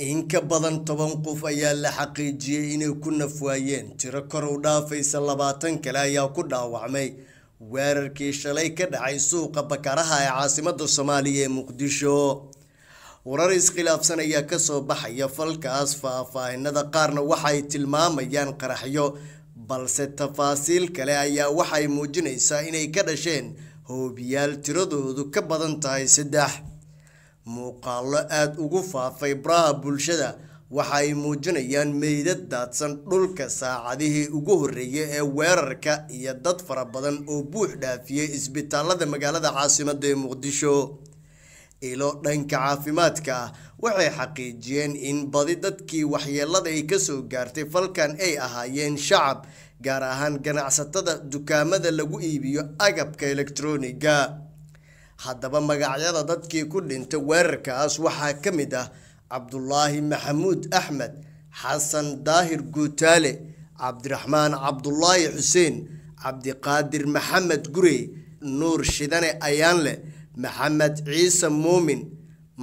in ka badan toban qof ayaa la xaqiijiyey inay ku nafwaayeen tiro kor u dhaafaysa labaatan kale ayaa ku dhaawacmay weerarkii shalay ka dhacay suuqa bakaraha ee caasimada soomaaliya ee muqdisho warar iskhilaafsan ayaa kasoo baxaya falkaas faahfaahinada qaarna waxay tilmaamayaan qaraxyo balse tafaasiil kale ayaa waxay muujinaysaa inay ka dhasheen hoobiyaal tiradoodu ka badan tahay saddex muuqaallo aada ugu faafay baraha bulshada waxa ay muujinayaan meydad daadsan dhulka saacadihii ugu horreeyay ee weerarka iyo dad fara badan oo buux dhaafiyey isbitaalada magaalada caasimadda ee muqdisho ilo dhanka caafimaadka ah waxay xaqiijiyeen in badi dadkii waxyeelada ay kasoo gaartay falkan ay ahaayeen shacab gaar ahaan ganacsatada dukaamada lagu iibiyo agabka elektroniga haddaba magacyada dadkii ku dhintay weerarkaas waxaa ka mid ah cabdulaahi maxamuud axmed xasan daahir guutaale cabdiraxmaan cabdulaahi xuseen cabdiqaadir maxamed gurey nuur shidane ayaanle maxamed ciise muumin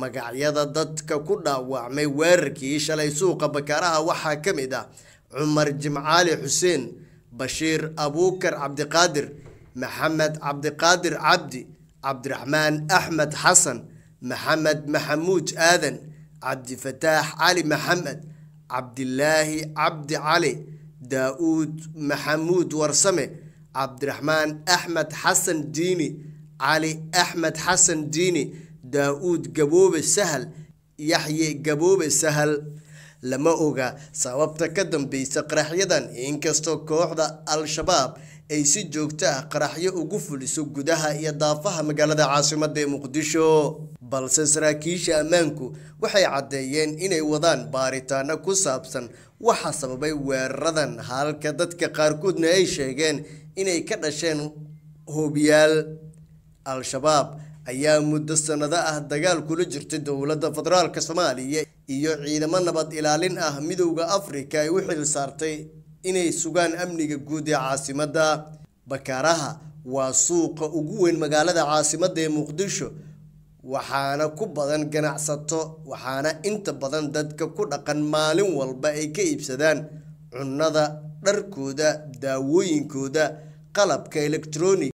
magacyada dadka ku dhaawacmay weerarkii shalay suuqa bakaaraha waxaa ka mid ah cumar jimcaali xuseen bashiir abuukar cabdiqaadir maxamed cabdiqaadir cabdi cabdiraxmaan axmed xasan maxamed maxamuud aadan cabdifataax cali maxamed cabdilaahi cabdi cali daauud maxamuud warsame cabdiraxmaan axmed xasan diini cali axmed xasan diini daa-uud gaboobe sahal yaxye gaboobe sahal lama oga sababta ka dambeysa qaraxyadan inkastoo kooxda al-shabaab ay si joogto ah qaraxyo ugu fuliso gudaha iyo daafaha magaalada caasimadda ee muqdisho balse saraakiisha ammaanku waxay caddeeyeen inay wadaan baaritaano ku saabsan waxa sababay weeraradan halka dadka qaarkoodna ay sheegeen inay ka dhasheen hoobiyaal al-shabaab ayaa muddo sannado ah dagaal kula jirtay dowladda federaalka soomaaliya iyo ciidamo nabad ilaalin ah midowda afrika ay u xil saartay inay sugaan amniga guud ee caasimadda bakaaraha waa suuqa ugu weyn magaalada caasimadda ee muqdisho waxaana ku badan ganacsato waxaana inta badan dadka ku dhaqan maalin walba ay ka iibsadaan cunnada dharkooda daawooyinkooda qalabka electronic